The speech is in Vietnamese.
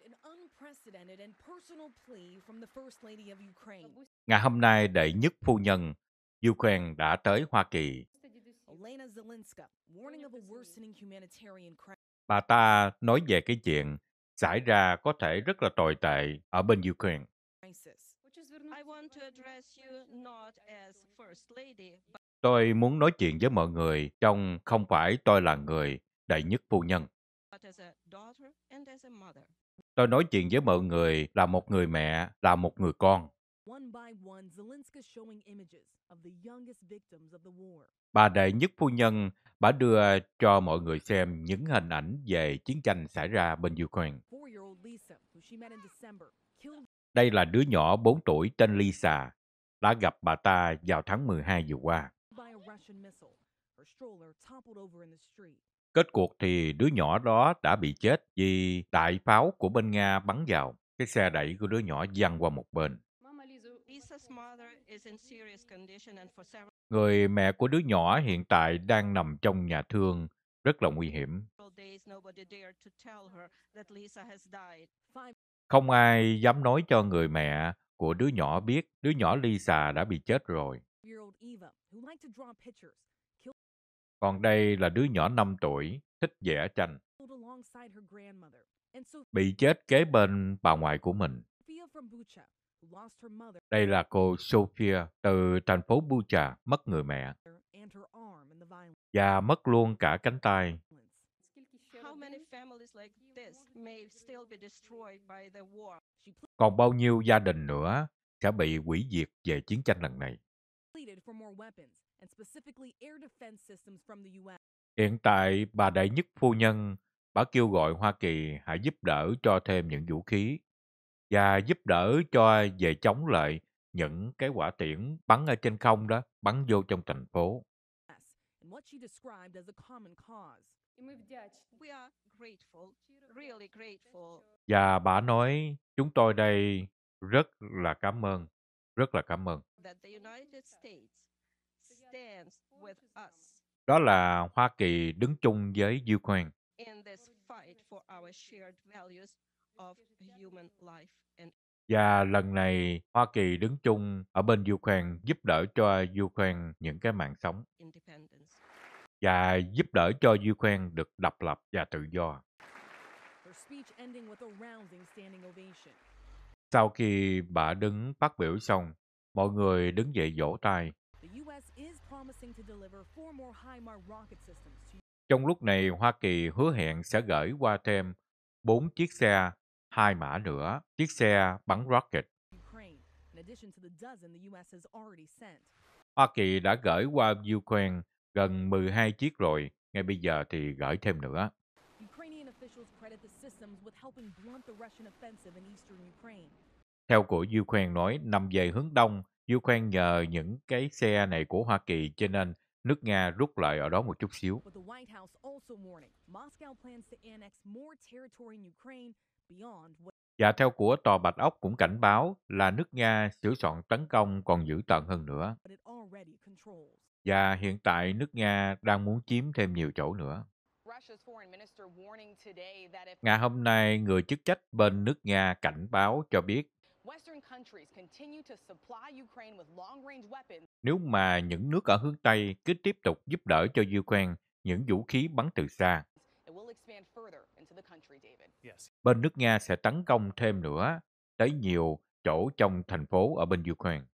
an unprecedented and personal plea from the First Lady of Ukraine. Ngày hôm nay, đệ nhất phu nhân Ukraine đã tới Hoa Kỳ. Bà ta nói về cái chuyện xảy ra có thể rất là tồi tệ ở bên Ukraine. Tôi muốn nói chuyện với mọi người trong không phải tôi là người đại nhất phu nhân. Tôi nói chuyện với mọi người là một người mẹ, là một người con. Bà đệ nhất phu nhân, bà đưa cho mọi người xem những hình ảnh về chiến tranh xảy ra bên Ukraine. Đây là đứa nhỏ 4 tuổi tên Lisa, đã gặp bà ta vào tháng 12 vừa qua. Kết cuộc thì đứa nhỏ đó đã bị chết vì đại pháo của bên Nga bắn vào. Cái xe đẩy của đứa nhỏ văng qua một bên. Người mẹ của đứa nhỏ hiện tại đang nằm trong nhà thương, rất là nguy hiểm. Không ai dám nói cho người mẹ của đứa nhỏ biết đứa nhỏ Lisa đã bị chết rồi. Còn đây là đứa nhỏ 5 tuổi, thích vẽ tranh. Bị chết kế bên bà ngoại của mình. Đây là cô Sophia từ thành phố Bucha mất người mẹ và mất luôn cả cánh tay. Còn bao nhiêu gia đình nữa sẽ bị hủy diệt về chiến tranh lần này. Hiện tại, bà đại nhất phu nhân, bà kêu gọi Hoa Kỳ hãy giúp đỡ cho thêm những vũ khí và giúp đỡ cho về chống lại những cái quả tiễn bắn ở trên không đó, bắn vô trong thành phố. Và bà nói, chúng tôi đây rất là cảm ơn, rất là cảm ơn that the United States stands with us đó là Hoa Kỳ đứng chung với Ukraine. Và lần này Hoa Kỳ đứng chung ở bên Ukraine giúp đỡ cho Ukraine những cái mạng sống và giúp đỡ cho Ukraine được độc lập và tự do. Sau khi bà đứng phát biểu xong, Mọi người đứng dậy vỗ tay. Trong lúc này, Hoa Kỳ hứa hẹn sẽ gửi qua thêm 4 chiếc xe hai mã nữa, chiếc xe bắn rocket. Hoa Kỳ đã gửi qua Ukraine gần 12 chiếc rồi, ngay bây giờ thì gửi thêm nữa. Ukrainian officials credit the systems with helping blunt the Russian offensive in eastern Ukraine. Theo của Du Khoen nói, nằm về hướng đông, Du Khoen nhờ những cái xe này của Hoa Kỳ cho nên nước Nga rút lại ở đó một chút xíu. Và dạ, theo của Tòa Bạch Ốc cũng cảnh báo là nước Nga sửa soạn tấn công còn dữ tận hơn nữa. Và dạ, hiện tại nước Nga đang muốn chiếm thêm nhiều chỗ nữa. ngày hôm nay, người chức trách bên nước Nga cảnh báo cho biết nếu mà những nước ở hướng Tây cứ tiếp tục giúp đỡ cho Ukraine những vũ khí bắn từ xa, bên nước Nga sẽ tấn công thêm nữa tới nhiều chỗ trong thành phố ở bên Ukraine.